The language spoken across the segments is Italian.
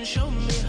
can show me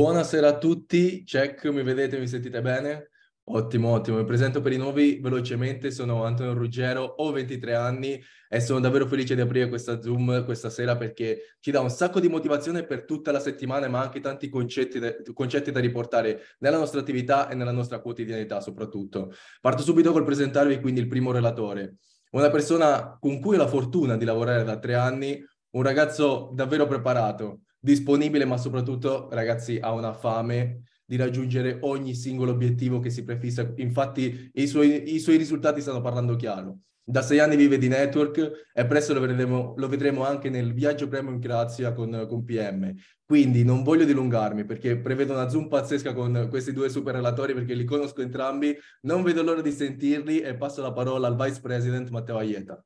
Buonasera a tutti, check, mi vedete, mi sentite bene? Ottimo, ottimo. Mi presento per i nuovi velocemente, sono Antonio Ruggero, ho 23 anni e sono davvero felice di aprire questa Zoom questa sera perché ci dà un sacco di motivazione per tutta la settimana, ma anche tanti concetti, de- concetti da riportare nella nostra attività e nella nostra quotidianità soprattutto. Parto subito col presentarvi quindi il primo relatore, una persona con cui ho la fortuna di lavorare da tre anni, un ragazzo davvero preparato, disponibile, ma soprattutto, ragazzi, ha una fame di raggiungere ogni singolo obiettivo che si prefissa. Infatti i suoi, i suoi risultati stanno parlando chiaro. Da sei anni vive di network e presto lo vedremo, lo vedremo anche nel viaggio premium Grazia con, con, PM. Quindi non voglio dilungarmi perché prevedo una zoom pazzesca con questi due super relatori perché li conosco entrambi. Non vedo l'ora di sentirli e passo la parola al Vice President Matteo Aieta.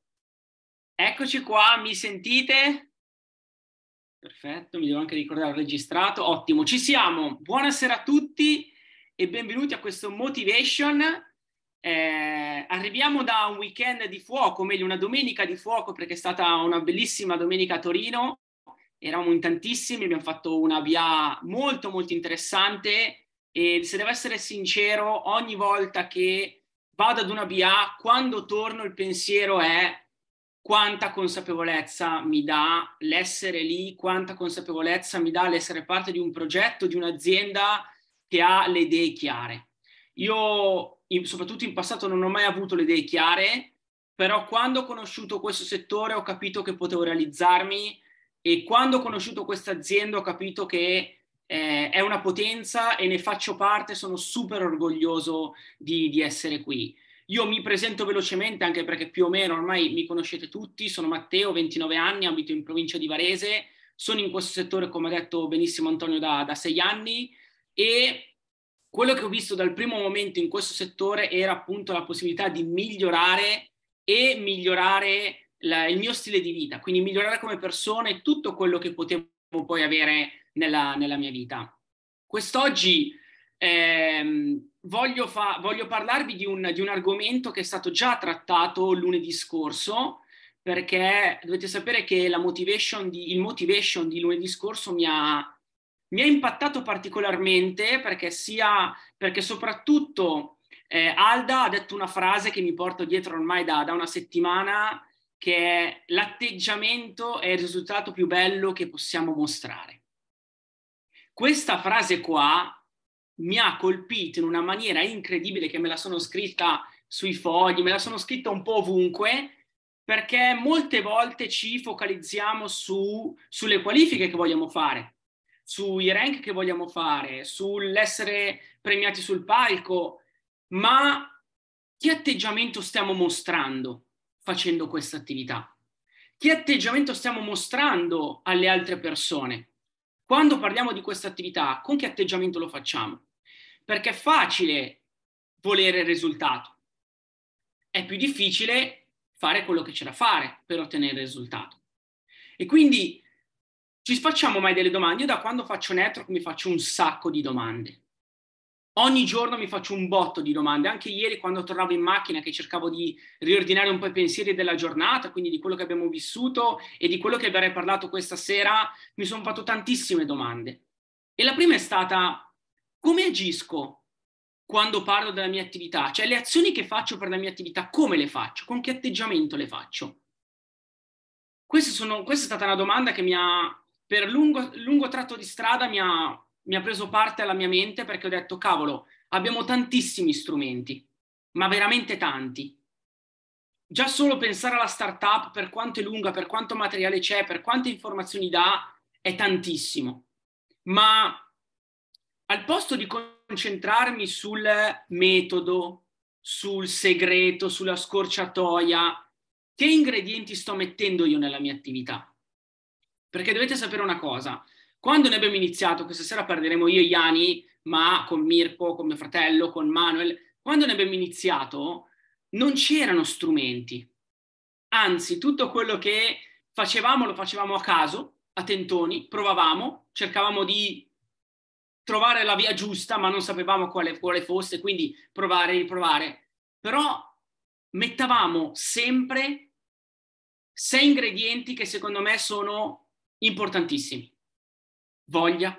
Eccoci qua, mi sentite? Perfetto, mi devo anche ricordare, il registrato, ottimo, ci siamo. Buonasera a tutti e benvenuti a questo Motivation. Eh, arriviamo da un weekend di fuoco, meglio una domenica di fuoco perché è stata una bellissima domenica a Torino, eravamo in tantissimi, abbiamo fatto una via molto molto interessante e se devo essere sincero, ogni volta che vado ad una via, quando torno il pensiero è quanta consapevolezza mi dà l'essere lì, quanta consapevolezza mi dà l'essere parte di un progetto, di un'azienda che ha le idee chiare. Io, soprattutto in passato, non ho mai avuto le idee chiare, però quando ho conosciuto questo settore ho capito che potevo realizzarmi e quando ho conosciuto questa azienda ho capito che eh, è una potenza e ne faccio parte, sono super orgoglioso di, di essere qui. Io mi presento velocemente anche perché più o meno ormai mi conoscete tutti, sono Matteo, 29 anni, abito in provincia di Varese, sono in questo settore come ha detto benissimo Antonio da, da sei anni e quello che ho visto dal primo momento in questo settore era appunto la possibilità di migliorare e migliorare la, il mio stile di vita, quindi migliorare come persona e tutto quello che potevo poi avere nella, nella mia vita. Quest'oggi eh, voglio, fa- voglio, parlarvi di un, di un, argomento che è stato già trattato lunedì scorso, perché dovete sapere che motivation di, il motivation di lunedì scorso mi ha, mi ha impattato particolarmente, perché, sia, perché soprattutto eh, Alda ha detto una frase che mi porto dietro ormai da, da una settimana, che è l'atteggiamento è il risultato più bello che possiamo mostrare. Questa frase qua mi ha colpito in una maniera incredibile che me la sono scritta sui fogli, me la sono scritta un po' ovunque, perché molte volte ci focalizziamo su, sulle qualifiche che vogliamo fare, sui rank che vogliamo fare, sull'essere premiati sul palco, ma che atteggiamento stiamo mostrando facendo questa attività? Che atteggiamento stiamo mostrando alle altre persone? Quando parliamo di questa attività, con che atteggiamento lo facciamo? Perché è facile volere il risultato, è più difficile fare quello che c'è da fare per ottenere il risultato. E quindi ci facciamo mai delle domande? Io da quando faccio network mi faccio un sacco di domande ogni giorno mi faccio un botto di domande. Anche ieri, quando tornavo in macchina, che cercavo di riordinare un po' i pensieri della giornata, quindi di quello che abbiamo vissuto e di quello che avrei parlato questa sera, mi sono fatto tantissime domande. E la prima è stata: come agisco quando parlo della mia attività? Cioè, le azioni che faccio per la mia attività, come le faccio? Con che atteggiamento le faccio? Sono, questa è stata una domanda che mi ha, per lungo, lungo tratto di strada, mi ha mi ha preso parte alla mia mente perché ho detto, cavolo, abbiamo tantissimi strumenti, ma veramente tanti. Già solo pensare alla startup, per quanto è lunga, per quanto materiale c'è, per quante informazioni dà, è tantissimo. Ma al posto di concentrarmi sul metodo, sul segreto, sulla scorciatoia, che ingredienti sto mettendo io nella mia attività? Perché dovete sapere una cosa, quando ne abbiamo iniziato, questa sera perderemo io e Iani, ma con Mirko, con mio fratello, con Manuel, quando ne abbiamo iniziato non c'erano strumenti. Anzi, tutto quello che facevamo lo facevamo a caso, a tentoni, provavamo, cercavamo di trovare la via giusta, ma non sapevamo quale, quale fosse, quindi provare e riprovare. Però mettavamo sempre sei ingredienti che secondo me sono importantissimi voglia,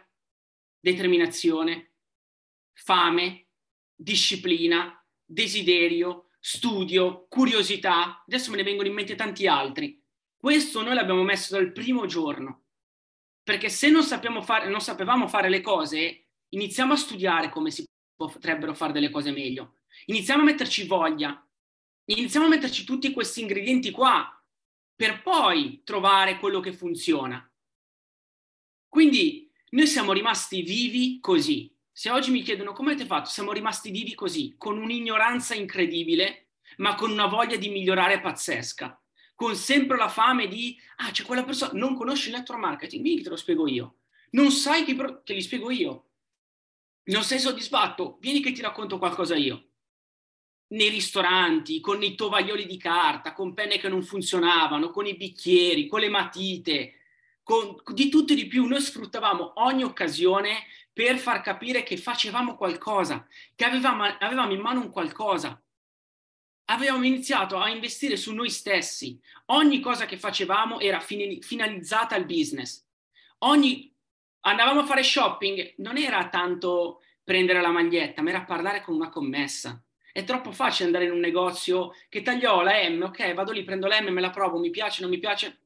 determinazione, fame, disciplina, desiderio, studio, curiosità. Adesso me ne vengono in mente tanti altri. Questo noi l'abbiamo messo dal primo giorno, perché se non, fare, non sapevamo fare le cose, iniziamo a studiare come si potrebbero fare delle cose meglio. Iniziamo a metterci voglia, iniziamo a metterci tutti questi ingredienti qua per poi trovare quello che funziona. Quindi noi siamo rimasti vivi così. Se oggi mi chiedono come avete fatto, siamo rimasti vivi così, con un'ignoranza incredibile, ma con una voglia di migliorare pazzesca, con sempre la fame di, ah, c'è quella persona, non conosce il network marketing, mica te lo spiego io. Non sai che pro- te li spiego io. Non sei soddisfatto? Vieni che ti racconto qualcosa io nei ristoranti, con i tovaglioli di carta, con penne che non funzionavano, con i bicchieri, con le matite, con, di tutto e di più, noi sfruttavamo ogni occasione per far capire che facevamo qualcosa, che avevamo, avevamo in mano un qualcosa. Avevamo iniziato a investire su noi stessi. Ogni cosa che facevamo era fine, finalizzata al business. Ogni andavamo a fare shopping, non era tanto prendere la maglietta, ma era parlare con una commessa. È troppo facile andare in un negozio che tagliò la M, ok, vado lì, prendo la M, me la provo, mi piace, non mi piace.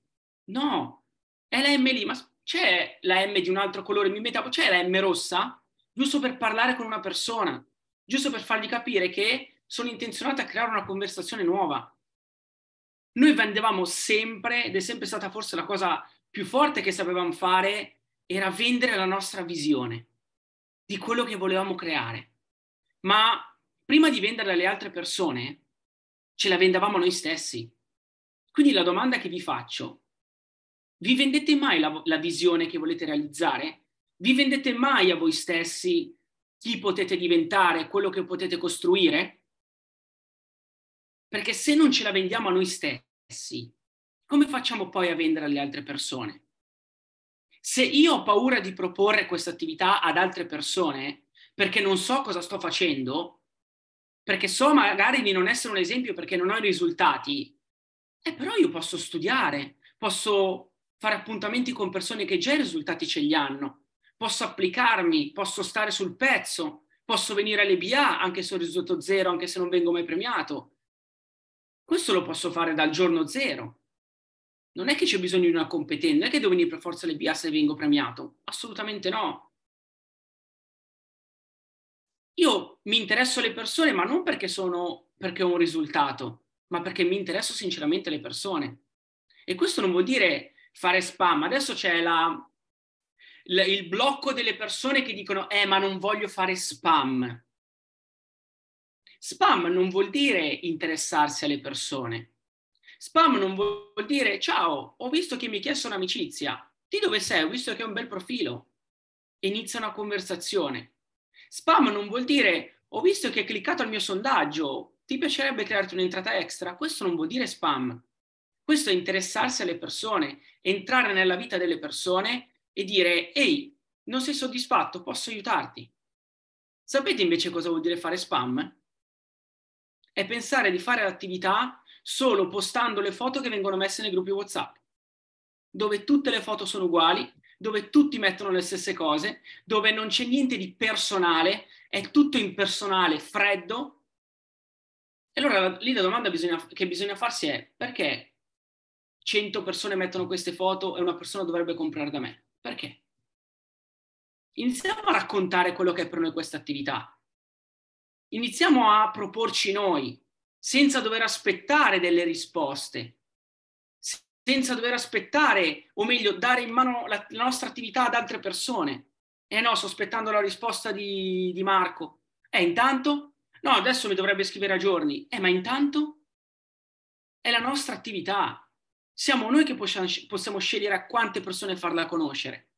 No, è la M lì, ma c'è la M di un altro colore, mi mettavo, c'è la M rossa? Giusto per parlare con una persona, giusto per fargli capire che sono intenzionato a creare una conversazione nuova. Noi vendevamo sempre, ed è sempre stata forse la cosa più forte che sapevamo fare, era vendere la nostra visione di quello che volevamo creare. Ma prima di venderla alle altre persone, ce la vendavamo noi stessi. Quindi la domanda che vi faccio vi vendete mai la, la visione che volete realizzare? Vi vendete mai a voi stessi chi potete diventare, quello che potete costruire? Perché se non ce la vendiamo a noi stessi, come facciamo poi a vendere alle altre persone? Se io ho paura di proporre questa attività ad altre persone perché non so cosa sto facendo, perché so magari di non essere un esempio perché non ho i risultati, eh, però io posso studiare, posso fare appuntamenti con persone che già i risultati ce li hanno, posso applicarmi, posso stare sul pezzo, posso venire alle BA anche se ho risultato zero, anche se non vengo mai premiato. Questo lo posso fare dal giorno zero. Non è che c'è bisogno di una competenza, non è che devo venire per forza alle BA se vengo premiato, assolutamente no. Io mi interesso alle persone, ma non perché, sono, perché ho un risultato, ma perché mi interesso sinceramente alle persone. E questo non vuol dire fare spam. Adesso c'è la, l- il blocco delle persone che dicono, eh, ma non voglio fare spam. Spam non vuol dire interessarsi alle persone. Spam non vuol dire, ciao, ho visto che mi hai chiesto un'amicizia. Di dove sei? Ho visto che hai un bel profilo. Inizia una conversazione. Spam non vuol dire, ho visto che hai cliccato al mio sondaggio. Ti piacerebbe crearti un'entrata extra? Questo non vuol dire spam questo è interessarsi alle persone, entrare nella vita delle persone e dire, ehi, non sei soddisfatto, posso aiutarti. Sapete invece cosa vuol dire fare spam? È pensare di fare l'attività solo postando le foto che vengono messe nei gruppi WhatsApp, dove tutte le foto sono uguali, dove tutti mettono le stesse cose, dove non c'è niente di personale, è tutto impersonale, freddo. E allora lì la domanda bisogna, che bisogna farsi è perché 100 persone mettono queste foto e una persona dovrebbe comprare da me. Perché? Iniziamo a raccontare quello che è per noi questa attività. Iniziamo a proporci noi, senza dover aspettare delle risposte, senza dover aspettare, o meglio, dare in mano la, la nostra attività ad altre persone. Eh no, sto aspettando la risposta di, di Marco. Eh, intanto? No, adesso mi dovrebbe scrivere a giorni. Eh, ma intanto? È la nostra attività, siamo noi che possiamo scegliere a quante persone farla conoscere.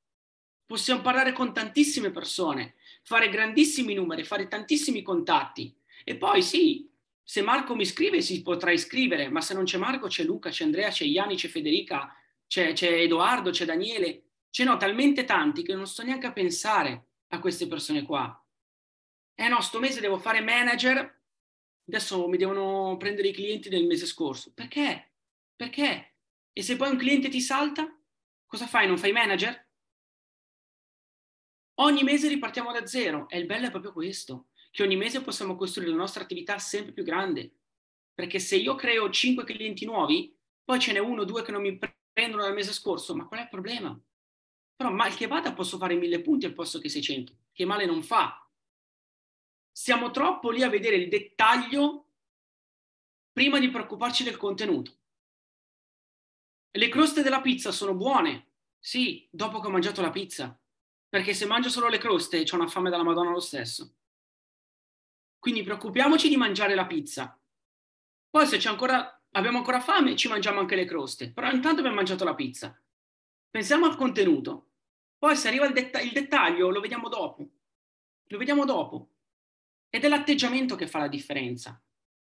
Possiamo parlare con tantissime persone, fare grandissimi numeri, fare tantissimi contatti. E poi sì, se Marco mi scrive si potrà iscrivere, ma se non c'è Marco c'è Luca, c'è Andrea, c'è Iani, c'è Federica, c'è, c'è Edoardo, c'è Daniele. Ce n'ho talmente tanti che non sto neanche a pensare a queste persone qua. Eh no, sto mese devo fare manager, adesso mi devono prendere i clienti del mese scorso. Perché? Perché? E se poi un cliente ti salta, cosa fai? Non fai manager? Ogni mese ripartiamo da zero e il bello è proprio questo, che ogni mese possiamo costruire la nostra attività sempre più grande. Perché se io creo 5 clienti nuovi, poi ce n'è uno o due che non mi prendono dal mese scorso, ma qual è il problema? Però mal che vada posso fare mille punti al posto che 600, che male non fa. Siamo troppo lì a vedere il dettaglio prima di preoccuparci del contenuto. Le croste della pizza sono buone, sì, dopo che ho mangiato la pizza, perché se mangio solo le croste ho una fame della Madonna lo stesso. Quindi preoccupiamoci di mangiare la pizza. Poi se ancora, abbiamo ancora fame ci mangiamo anche le croste, però intanto abbiamo mangiato la pizza. Pensiamo al contenuto. Poi se arriva il, detta- il dettaglio lo vediamo dopo. Lo vediamo dopo. Ed è l'atteggiamento che fa la differenza,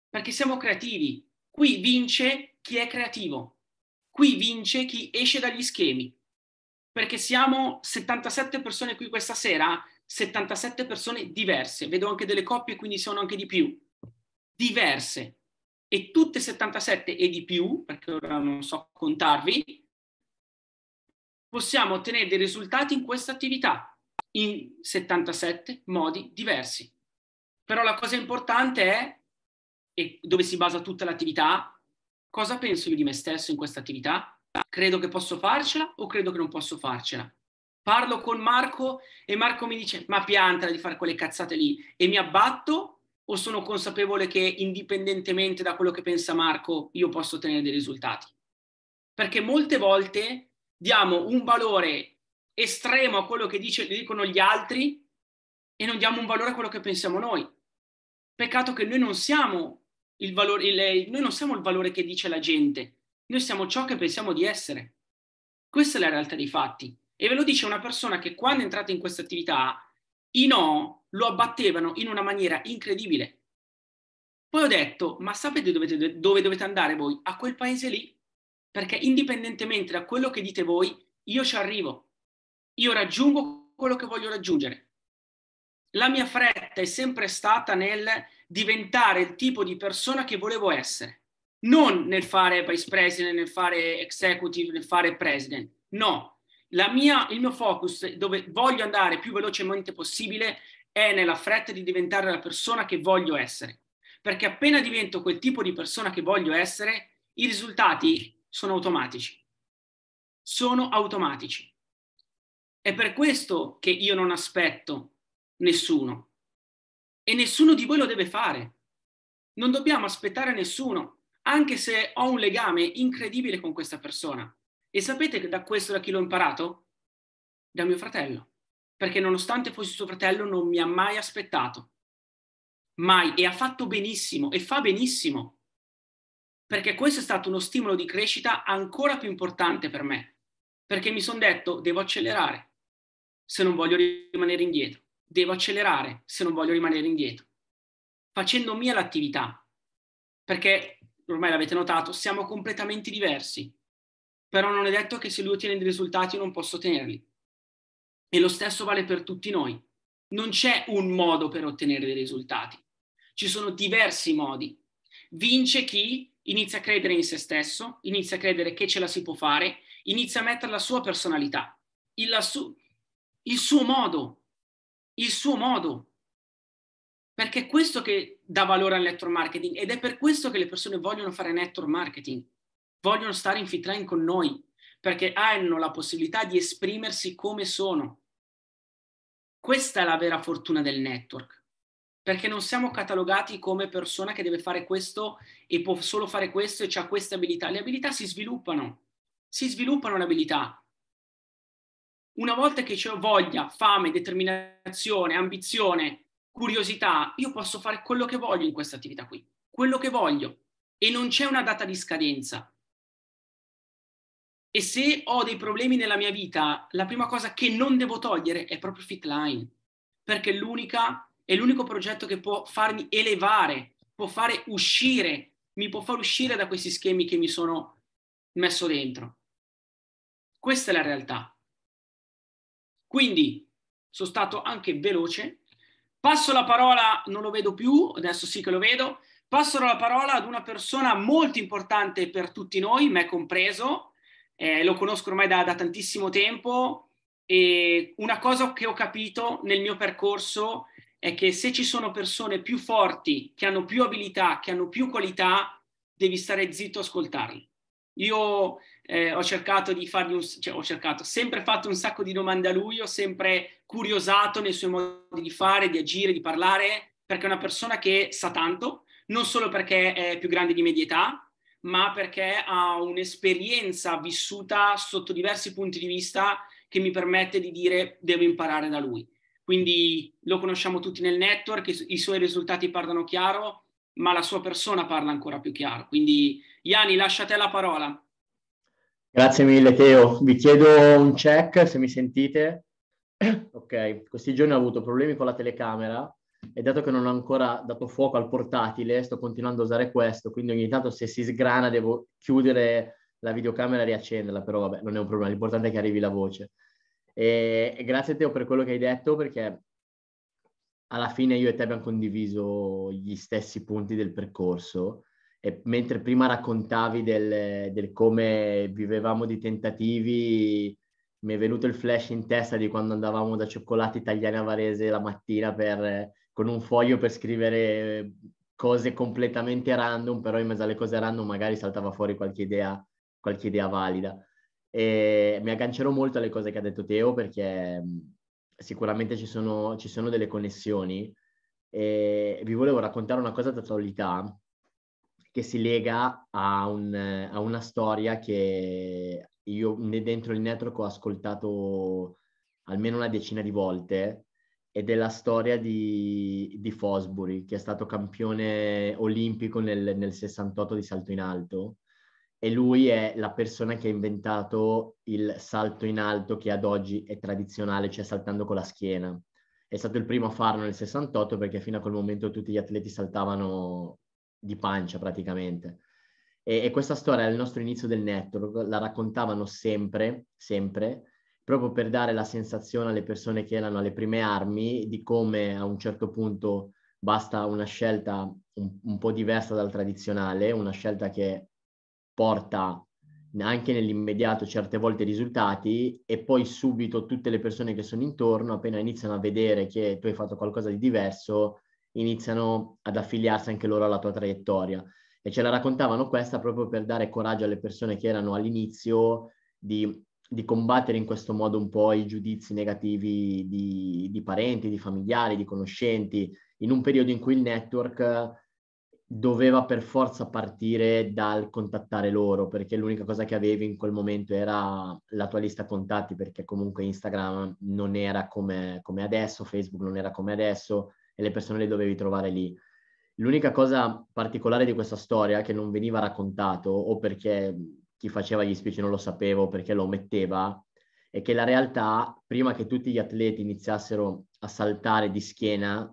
perché siamo creativi. Qui vince chi è creativo. Qui vince chi esce dagli schemi, perché siamo 77 persone qui questa sera, 77 persone diverse, vedo anche delle coppie, quindi sono anche di più, diverse, e tutte 77 e di più, perché ora non so contarvi, possiamo ottenere dei risultati in questa attività in 77 modi diversi. Però la cosa importante è, e dove si basa tutta l'attività, cosa penso io di me stesso in questa attività? Credo che posso farcela o credo che non posso farcela? Parlo con Marco e Marco mi dice ma pianta di fare quelle cazzate lì e mi abbatto o sono consapevole che indipendentemente da quello che pensa Marco io posso ottenere dei risultati? Perché molte volte diamo un valore estremo a quello che dice, dicono gli altri e non diamo un valore a quello che pensiamo noi. Peccato che noi non siamo il valore, il, eh, noi non siamo il valore che dice la gente, noi siamo ciò che pensiamo di essere. Questa è la realtà dei fatti. E ve lo dice una persona che quando è entrata in questa attività, i no lo abbattevano in una maniera incredibile. Poi ho detto, ma sapete dovete, dove dovete andare voi? A quel paese lì, perché indipendentemente da quello che dite voi, io ci arrivo, io raggiungo quello che voglio raggiungere. La mia fretta è sempre stata nel diventare il tipo di persona che volevo essere. Non nel fare vice president, nel fare executive, nel fare president. No, La mia, il mio focus dove voglio andare più velocemente possibile è nella fretta di diventare la persona che voglio essere. Perché appena divento quel tipo di persona che voglio essere, i risultati sono automatici. Sono automatici. È per questo che io non aspetto nessuno, e nessuno di voi lo deve fare. Non dobbiamo aspettare nessuno, anche se ho un legame incredibile con questa persona. E sapete da questo da chi l'ho imparato? Da mio fratello, perché nonostante fosse suo fratello non mi ha mai aspettato. Mai, e ha fatto benissimo, e fa benissimo, perché questo è stato uno stimolo di crescita ancora più importante per me, perché mi sono detto devo accelerare se non voglio rimanere indietro devo accelerare se non voglio rimanere indietro, facendo mia l'attività, perché ormai l'avete notato, siamo completamente diversi, però non è detto che se lui ottiene dei risultati io non posso ottenerli. E lo stesso vale per tutti noi. Non c'è un modo per ottenere dei risultati, ci sono diversi modi. Vince chi inizia a credere in se stesso, inizia a credere che ce la si può fare, inizia a mettere la sua personalità, il, la su- il suo modo il suo modo, perché è questo che dà valore al network marketing ed è per questo che le persone vogliono fare network marketing, vogliono stare in fitline con noi, perché hanno la possibilità di esprimersi come sono. Questa è la vera fortuna del network, perché non siamo catalogati come persona che deve fare questo e può solo fare questo e ha queste abilità. Le abilità si sviluppano, si sviluppano le abilità una volta che ho voglia, fame, determinazione, ambizione, curiosità, io posso fare quello che voglio in questa attività qui, quello che voglio e non c'è una data di scadenza. E se ho dei problemi nella mia vita, la prima cosa che non devo togliere è proprio Fitline, perché l'unica, è l'unico progetto che può farmi elevare, può fare uscire, mi può far uscire da questi schemi che mi sono messo dentro. Questa è la realtà. Quindi sono stato anche veloce. Passo la parola, non lo vedo più, adesso sì che lo vedo. Passo la parola ad una persona molto importante per tutti noi, me compreso. Eh, lo conosco ormai da, da tantissimo tempo e una cosa che ho capito nel mio percorso è che se ci sono persone più forti, che hanno più abilità, che hanno più qualità, devi stare zitto e ascoltarli. Io eh, ho cercato di fargli un, cioè, ho cercato, sempre fatto un sacco di domande a lui, ho sempre curiosato nei suoi modi di fare, di agire, di parlare, perché è una persona che sa tanto, non solo perché è più grande di media età, ma perché ha un'esperienza vissuta sotto diversi punti di vista che mi permette di dire devo imparare da lui. Quindi lo conosciamo tutti nel network, i suoi risultati parlano chiaro, ma la sua persona parla ancora più chiaro. Quindi, Iani, lascia a te la parola. Grazie mille, Teo. Vi chiedo un check se mi sentite. Ok, questi giorni ho avuto problemi con la telecamera e dato che non ho ancora dato fuoco al portatile, sto continuando a usare questo, quindi ogni tanto se si sgrana devo chiudere la videocamera e riaccenderla, però vabbè, non è un problema, l'importante è che arrivi la voce. E, e grazie Teo per quello che hai detto, perché alla fine io e te abbiamo condiviso gli stessi punti del percorso e mentre prima raccontavi del, del come vivevamo di tentativi, mi è venuto il flash in testa di quando andavamo da Cioccolati Italiani a Varese la mattina per, con un foglio per scrivere cose completamente random, però in mezzo alle cose random magari saltava fuori qualche idea, qualche idea valida. E mi aggancerò molto alle cose che ha detto Teo perché sicuramente ci sono, ci sono delle connessioni. E vi volevo raccontare una cosa da attualità che si lega a, un, a, una storia che io dentro il network ho ascoltato almeno una decina di volte ed è la storia di, di Fosbury che è stato campione olimpico nel, nel 68 di salto in alto e lui è la persona che ha inventato il salto in alto che ad oggi è tradizionale, cioè saltando con la schiena. È stato il primo a farlo nel 68 perché fino a quel momento tutti gli atleti saltavano di pancia praticamente. E, e questa storia al nostro inizio del network la raccontavano sempre, sempre, proprio per dare la sensazione alle persone che erano alle prime armi di come a un certo punto basta una scelta un, un po' diversa dal tradizionale, una scelta che porta anche nell'immediato certe volte risultati e poi subito tutte le persone che sono intorno, appena iniziano a vedere che tu hai fatto qualcosa di diverso, iniziano ad affiliarsi anche loro alla tua traiettoria. E ce la raccontavano questa proprio per dare coraggio alle persone che erano all'inizio di, di combattere in questo modo un po' i giudizi negativi di, di parenti, di familiari, di conoscenti, in un periodo in cui il network doveva per forza partire dal contattare loro, perché l'unica cosa che avevi in quel momento era la tua lista contatti, perché comunque Instagram non era come, come adesso, Facebook non era come adesso, e le persone le dovevi trovare lì. L'unica cosa particolare di questa storia che non veniva raccontato, o perché chi faceva gli speech non lo sapeva, o perché lo ometteva, è che la realtà, prima che tutti gli atleti iniziassero a saltare di schiena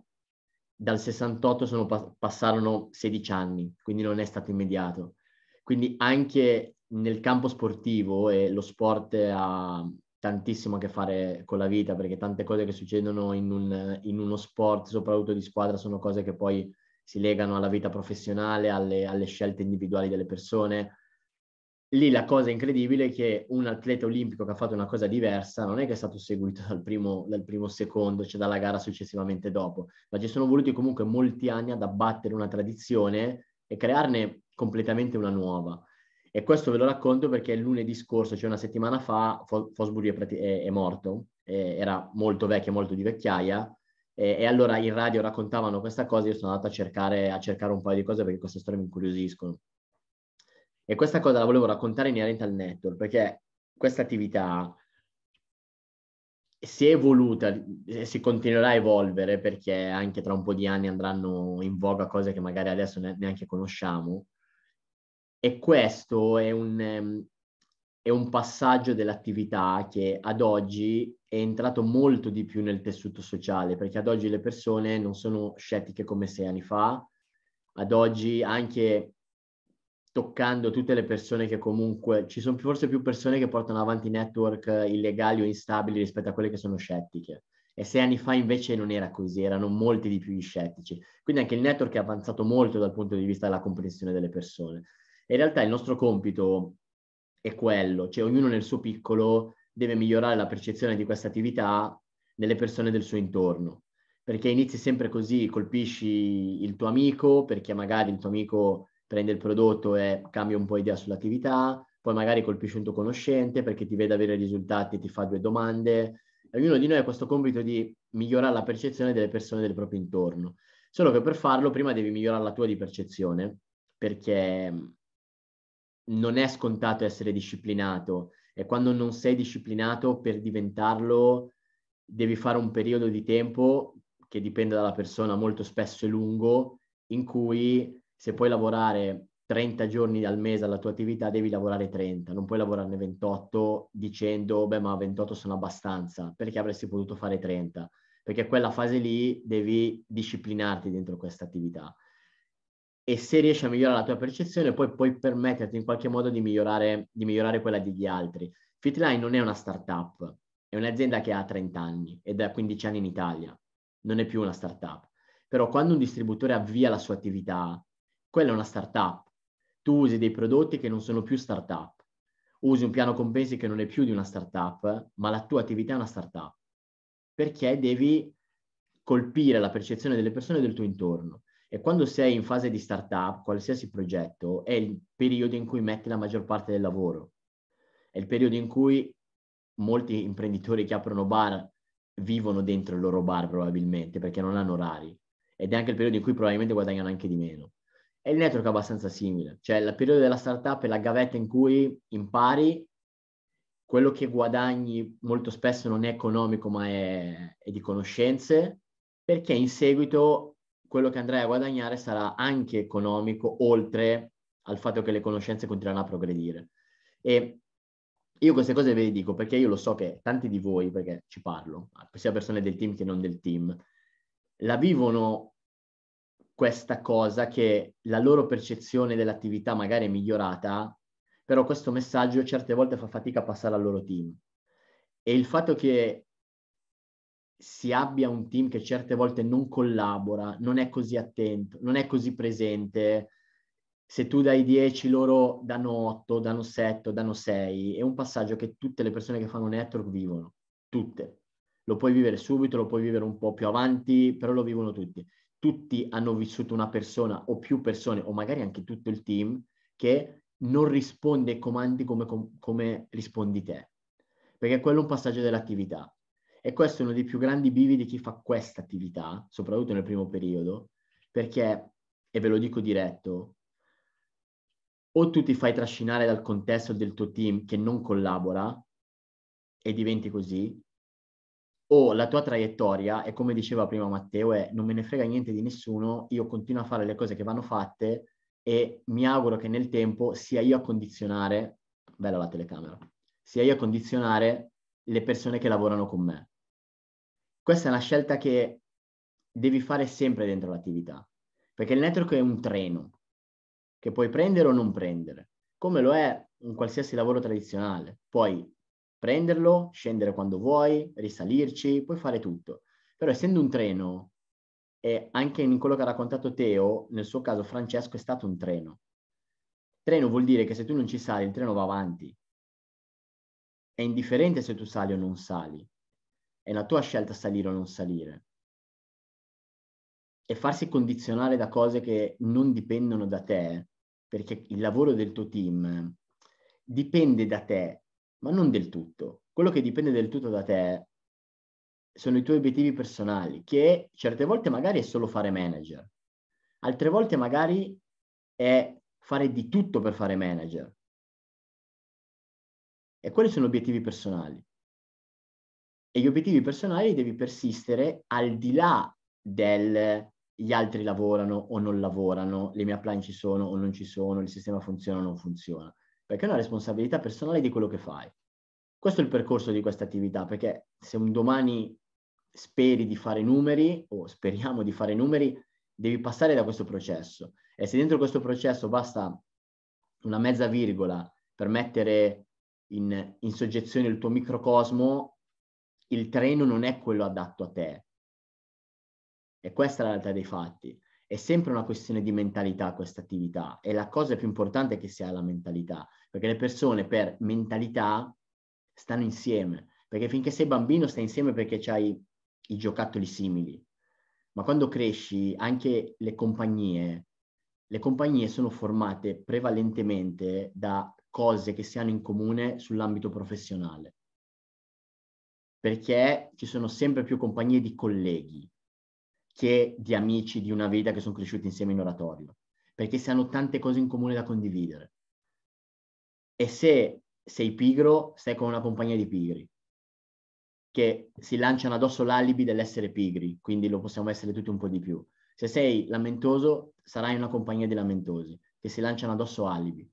dal 68 sono, passarono 16 anni, quindi non è stato immediato. Quindi anche nel campo sportivo e lo sport ha tantissimo a che fare con la vita, perché tante cose che succedono in, un, in uno sport, soprattutto di squadra, sono cose che poi si legano alla vita professionale, alle, alle scelte individuali delle persone, lì la cosa incredibile è che un atleta olimpico che ha fatto una cosa diversa non è che è stato seguito dal primo, dal primo secondo, cioè dalla gara successivamente dopo, ma ci sono voluti comunque molti anni ad abbattere una tradizione e crearne completamente una nuova. E questo ve lo racconto perché lunedì scorso, cioè una settimana fa, Fosbury è, è, è morto, eh, era molto vecchio, molto di vecchiaia, eh, e allora in radio raccontavano questa cosa, io sono andato a cercare, a cercare un paio di cose perché queste storie mi incuriosiscono. E questa cosa la volevo raccontare inerente al network, perché questa attività si è evoluta e si continuerà a evolvere perché anche tra un po' di anni andranno in voga cose che magari adesso neanche conosciamo. E questo è un, ehm, è un passaggio dell'attività che ad oggi è entrato molto di più nel tessuto sociale, perché ad oggi le persone non sono scettiche come sei anni fa, ad oggi anche toccando tutte le persone che comunque ci sono forse più persone che portano avanti network illegali o instabili rispetto a quelle che sono scettiche. E sei anni fa invece non era così, erano molti di più gli scettici. Quindi anche il network è avanzato molto dal punto di vista della comprensione delle persone. in realtà il nostro compito è quello, cioè ognuno nel suo piccolo deve migliorare la percezione di questa attività nelle persone del suo intorno. Perché inizi sempre così, colpisci il tuo amico, perché magari il tuo amico prende il prodotto e cambia un po' idea sull'attività, poi magari colpisce un tuo conoscente perché ti vede avere risultati e ti fa due domande. ognuno di noi ha questo compito di migliorare la percezione delle persone del proprio intorno. Solo che per farlo prima devi migliorare la tua di percezione, perché mm, non è scontato essere disciplinato e quando non sei disciplinato per diventarlo devi fare un periodo di tempo che dipende dalla persona, molto spesso è lungo, in cui se puoi lavorare 30 giorni al mese alla tua attività, devi lavorare 30, non puoi lavorarne 28 dicendo, beh, ma 28 sono abbastanza, perché avresti potuto fare 30? Perché quella fase lì devi disciplinarti dentro questa attività. E se riesci a migliorare la tua percezione, poi puoi permetterti in qualche modo di migliorare, di migliorare quella degli altri. Fitline non è una startup, è un'azienda che ha 30 anni e da 15 anni in Italia, non è più una startup. Però quando un distributore avvia la sua attività, quella è una startup. Tu usi dei prodotti che non sono più startup. Usi un piano compensi che non è più di una startup, ma la tua attività è una startup. Perché devi colpire la percezione delle persone del tuo intorno. E quando sei in fase di startup, qualsiasi progetto, è il periodo in cui metti la maggior parte del lavoro. È il periodo in cui molti imprenditori che aprono bar vivono dentro il loro bar probabilmente perché non hanno orari. Ed è anche il periodo in cui probabilmente guadagnano anche di meno è il network abbastanza simile, cioè il periodo della startup è la gavetta in cui impari, quello che guadagni molto spesso non è economico ma è, è di conoscenze, perché in seguito quello che andrai a guadagnare sarà anche economico, oltre al fatto che le conoscenze continueranno a progredire. E io queste cose ve le dico perché io lo so che tanti di voi, perché ci parlo, sia persone del team che non del team, la vivono questa cosa che la loro percezione dell'attività magari è migliorata, però questo messaggio certe volte fa fatica a passare al loro team. E il fatto che si abbia un team che certe volte non collabora, non è così attento, non è così presente, se tu dai 10 loro danno 8, danno 7, danno 6, è un passaggio che tutte le persone che fanno network vivono, tutte. Lo puoi vivere subito, lo puoi vivere un po' più avanti, però lo vivono tutti tutti hanno vissuto una persona o più persone o magari anche tutto il team che non risponde ai comandi come, come rispondi te, perché quello è un passaggio dell'attività. E questo è uno dei più grandi bivi di chi fa questa attività, soprattutto nel primo periodo, perché, e ve lo dico diretto, o tu ti fai trascinare dal contesto del tuo team che non collabora e diventi così, o oh, la tua traiettoria, e come diceva prima Matteo, è non me ne frega niente di nessuno, io continuo a fare le cose che vanno fatte e mi auguro che nel tempo sia io a condizionare, bella la telecamera, sia io a condizionare le persone che lavorano con me. Questa è una scelta che devi fare sempre dentro l'attività, perché il network è un treno che puoi prendere o non prendere, come lo è un qualsiasi lavoro tradizionale. Poi prenderlo, scendere quando vuoi, risalirci, puoi fare tutto. Però essendo un treno, e anche in quello che ha raccontato Teo, nel suo caso Francesco è stato un treno. Treno vuol dire che se tu non ci sali, il treno va avanti. È indifferente se tu sali o non sali. È la tua scelta salire o non salire. E farsi condizionare da cose che non dipendono da te, perché il lavoro del tuo team dipende da te ma non del tutto. Quello che dipende del tutto da te sono i tuoi obiettivi personali, che certe volte magari è solo fare manager, altre volte magari è fare di tutto per fare manager. E quelli sono obiettivi personali. E gli obiettivi personali devi persistere al di là del gli altri lavorano o non lavorano, le mie appliance ci sono o non ci sono, il sistema funziona o non funziona perché è una responsabilità personale di quello che fai. Questo è il percorso di questa attività, perché se un domani speri di fare numeri o speriamo di fare numeri, devi passare da questo processo. E se dentro questo processo basta una mezza virgola per mettere in, in soggezione il tuo microcosmo, il treno non è quello adatto a te. E questa è la realtà dei fatti è sempre una questione di mentalità questa attività e la cosa più importante è che ha la mentalità, perché le persone per mentalità stanno insieme, perché finché sei bambino stai insieme perché hai i giocattoli simili, ma quando cresci anche le compagnie, le compagnie sono formate prevalentemente da cose che si hanno in comune sull'ambito professionale, perché ci sono sempre più compagnie di colleghi che di amici di una vita che sono cresciuti insieme in oratorio, perché si hanno tante cose in comune da condividere. E se sei pigro, stai con una compagnia di pigri che si lanciano addosso l'alibi dell'essere pigri, quindi lo possiamo essere tutti un po' di più. Se sei lamentoso, sarai una compagnia di lamentosi che si lanciano addosso alibi.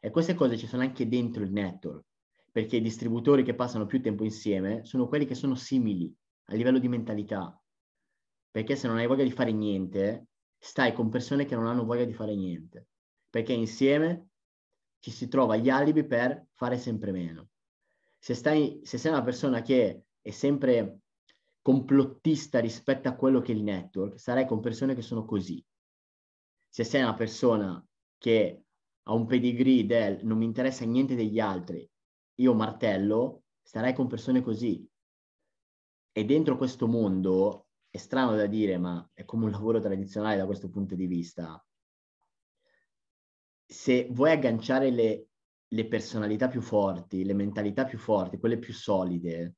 E queste cose ci sono anche dentro il network, perché i distributori che passano più tempo insieme sono quelli che sono simili a livello di mentalità, perché se non hai voglia di fare niente, stai con persone che non hanno voglia di fare niente. Perché insieme ci si trova gli alibi per fare sempre meno. Se, stai, se sei una persona che è sempre complottista rispetto a quello che è il network, sarai con persone che sono così. Se sei una persona che ha un pedigree del non mi interessa niente degli altri, io martello, starai con persone così. E dentro questo mondo è strano da dire, ma è come un lavoro tradizionale da questo punto di vista. Se vuoi agganciare le, le personalità più forti, le mentalità più forti, quelle più solide,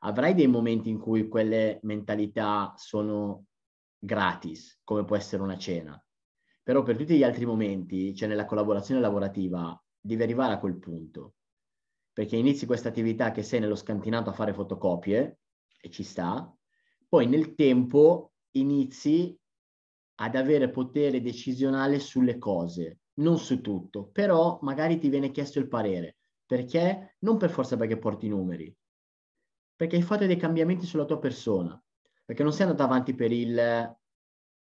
avrai dei momenti in cui quelle mentalità sono gratis, come può essere una cena. Però per tutti gli altri momenti, cioè nella collaborazione lavorativa, devi arrivare a quel punto. Perché inizi questa attività che sei nello scantinato a fare fotocopie, e ci sta, poi nel tempo inizi ad avere potere decisionale sulle cose, non su tutto, però magari ti viene chiesto il parere. Perché? Non per forza perché porti i numeri, perché hai fatto dei cambiamenti sulla tua persona, perché non sei andato avanti per il,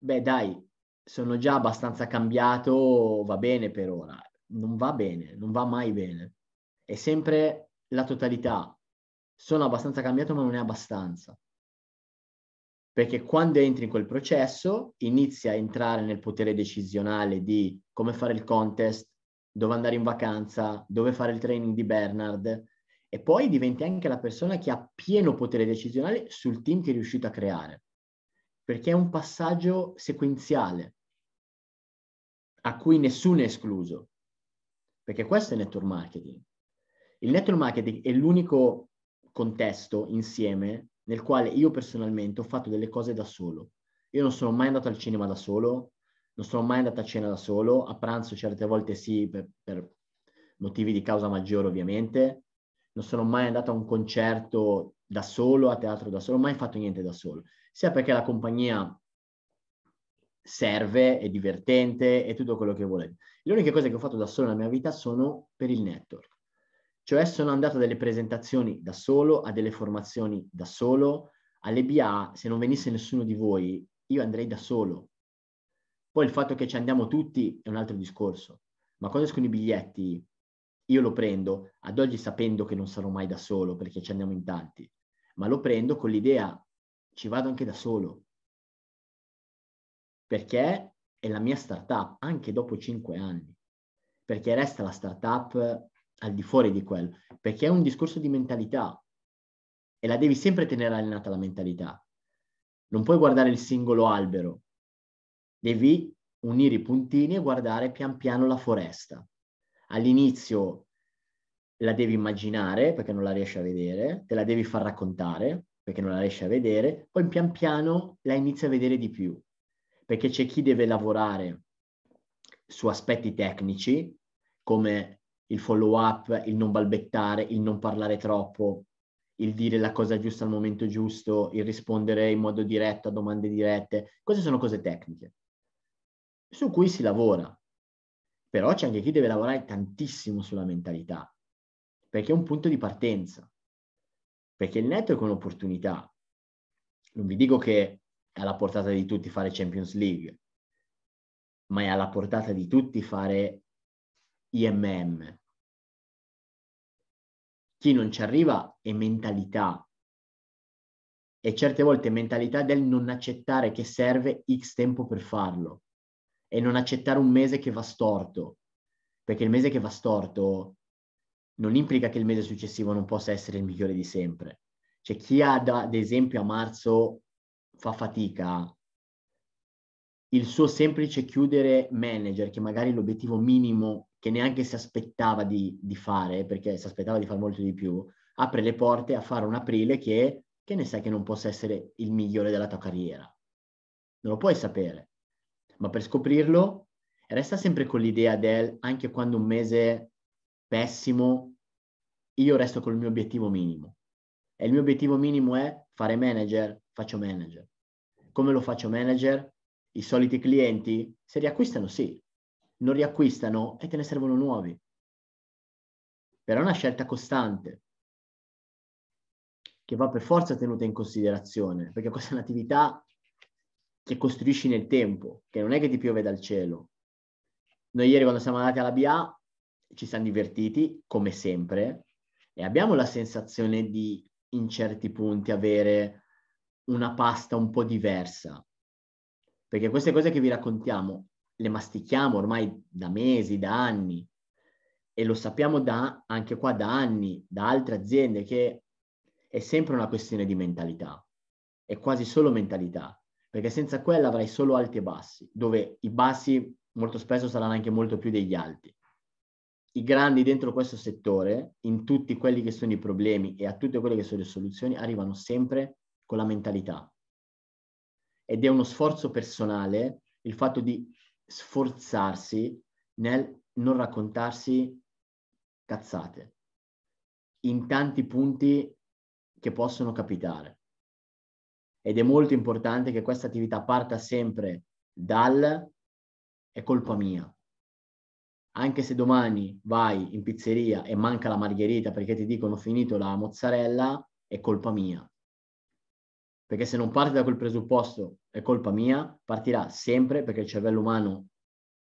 beh dai, sono già abbastanza cambiato, va bene per ora, non va bene, non va mai bene. È sempre la totalità. Sono abbastanza cambiato, ma non è abbastanza perché quando entri in quel processo inizia a entrare nel potere decisionale di come fare il contest, dove andare in vacanza, dove fare il training di Bernard e poi diventi anche la persona che ha pieno potere decisionale sul team che è riuscito a creare, perché è un passaggio sequenziale a cui nessuno è escluso, perché questo è network marketing. Il network marketing è l'unico contesto insieme nel quale io personalmente ho fatto delle cose da solo. Io non sono mai andato al cinema da solo, non sono mai andato a cena da solo, a pranzo certe volte sì, per, per motivi di causa maggiore ovviamente, non sono mai andato a un concerto da solo, a teatro da solo, mai fatto niente da solo, sia perché la compagnia serve, è divertente, e tutto quello che volete. Le uniche cose che ho fatto da solo nella mia vita sono per il network. Cioè sono andato a delle presentazioni da solo, a delle formazioni da solo, alle BA, se non venisse nessuno di voi, io andrei da solo. Poi il fatto che ci andiamo tutti è un altro discorso, ma quando escono i biglietti io lo prendo, ad oggi sapendo che non sarò mai da solo perché ci andiamo in tanti, ma lo prendo con l'idea ci vado anche da solo. Perché è la mia startup anche dopo cinque anni, perché resta la startup al di fuori di quello, perché è un discorso di mentalità e la devi sempre tenere allenata la mentalità. Non puoi guardare il singolo albero, devi unire i puntini e guardare pian piano la foresta. All'inizio la devi immaginare perché non la riesci a vedere, te la devi far raccontare perché non la riesci a vedere, poi pian piano la inizi a vedere di più, perché c'è chi deve lavorare su aspetti tecnici come il follow up, il non balbettare, il non parlare troppo, il dire la cosa giusta al momento giusto, il rispondere in modo diretto a domande dirette, queste sono cose tecniche su cui si lavora. Però c'è anche chi deve lavorare tantissimo sulla mentalità, perché è un punto di partenza, perché il network è un'opportunità. Non vi dico che è alla portata di tutti fare Champions League, ma è alla portata di tutti fare IMM, chi non ci arriva è mentalità. E certe volte mentalità del non accettare che serve X tempo per farlo e non accettare un mese che va storto, perché il mese che va storto non implica che il mese successivo non possa essere il migliore di sempre. Cioè chi ha, da, ad esempio, a marzo fa fatica, il suo semplice chiudere manager, che magari l'obiettivo minimo che neanche si aspettava di, di fare, perché si aspettava di fare molto di più, apre le porte a fare un aprile che, che ne sai che non possa essere il migliore della tua carriera. Non lo puoi sapere, ma per scoprirlo resta sempre con l'idea del anche quando un mese pessimo, io resto con il mio obiettivo minimo. E il mio obiettivo minimo è fare manager, faccio manager. Come lo faccio manager? I soliti clienti, se riacquistano sì, non riacquistano e te ne servono nuovi. Però è una scelta costante che va per forza tenuta in considerazione, perché questa è un'attività che costruisci nel tempo, che non è che ti piove dal cielo. Noi ieri quando siamo andati alla BA ci siamo divertiti, come sempre, e abbiamo la sensazione di in certi punti avere una pasta un po' diversa, perché queste cose che vi raccontiamo le mastichiamo ormai da mesi, da anni, e lo sappiamo da, anche qua da anni, da altre aziende, che è sempre una questione di mentalità, è quasi solo mentalità, perché senza quella avrai solo alti e bassi, dove i bassi molto spesso saranno anche molto più degli alti. I grandi dentro questo settore, in tutti quelli che sono i problemi e a tutte quelle che sono le soluzioni, arrivano sempre con la mentalità. Ed è uno sforzo personale il fatto di sforzarsi nel non raccontarsi cazzate in tanti punti che possono capitare. Ed è molto importante che questa attività parta sempre dal è colpa mia. Anche se domani vai in pizzeria e manca la margherita perché ti dicono finito la mozzarella, è colpa mia. Perché se non parti da quel presupposto è colpa mia, partirà sempre perché il cervello umano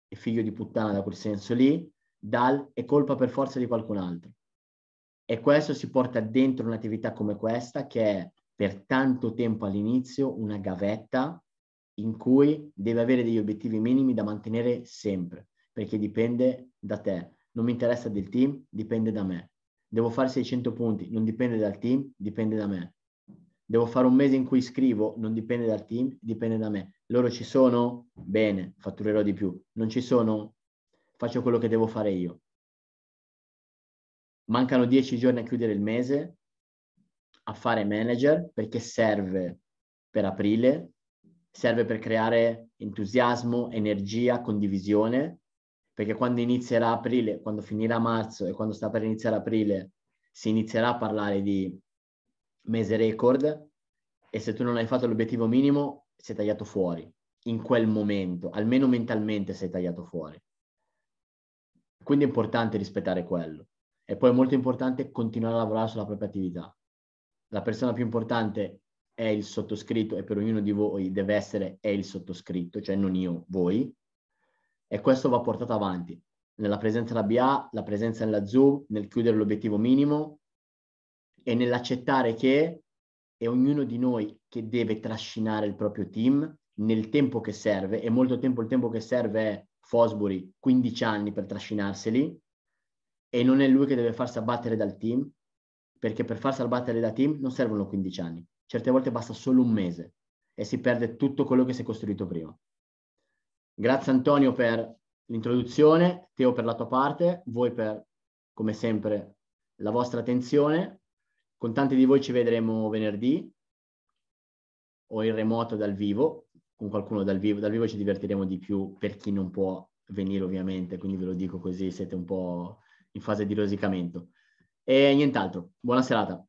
è figlio di puttana da quel senso lì, dal è colpa per forza di qualcun altro. E questo si porta dentro un'attività come questa che è per tanto tempo all'inizio una gavetta in cui devi avere degli obiettivi minimi da mantenere sempre, perché dipende da te. Non mi interessa del team, dipende da me. Devo fare 600 punti, non dipende dal team, dipende da me. Devo fare un mese in cui scrivo, non dipende dal team, dipende da me. Loro ci sono? Bene, fatturerò di più. Non ci sono? Faccio quello che devo fare io. Mancano dieci giorni a chiudere il mese, a fare manager, perché serve per aprile, serve per creare entusiasmo, energia, condivisione, perché quando inizierà aprile, quando finirà marzo e quando sta per iniziare aprile, si inizierà a parlare di mese record e se tu non hai fatto l'obiettivo minimo sei tagliato fuori in quel momento, almeno mentalmente sei tagliato fuori. Quindi è importante rispettare quello. E poi è molto importante continuare a lavorare sulla propria attività. La persona più importante è il sottoscritto e per ognuno di voi deve essere è il sottoscritto, cioè non io, voi. E questo va portato avanti nella presenza alla BA, la presenza nella Zoom, nel chiudere l'obiettivo minimo e nell'accettare che è ognuno di noi che deve trascinare il proprio team nel tempo che serve, e molto tempo il tempo che serve è Fosbury, 15 anni per trascinarseli, e non è lui che deve farsi abbattere dal team, perché per farsi abbattere dal team non servono 15 anni, certe volte basta solo un mese e si perde tutto quello che si è costruito prima. Grazie Antonio per l'introduzione, Teo per la tua parte, voi per, come sempre, la vostra attenzione con tanti di voi ci vedremo venerdì o in remoto dal vivo, con qualcuno dal vivo. Dal vivo ci divertiremo di più per chi non può venire ovviamente, quindi ve lo dico così, siete un po' in fase di rosicamento. E nient'altro, buona serata.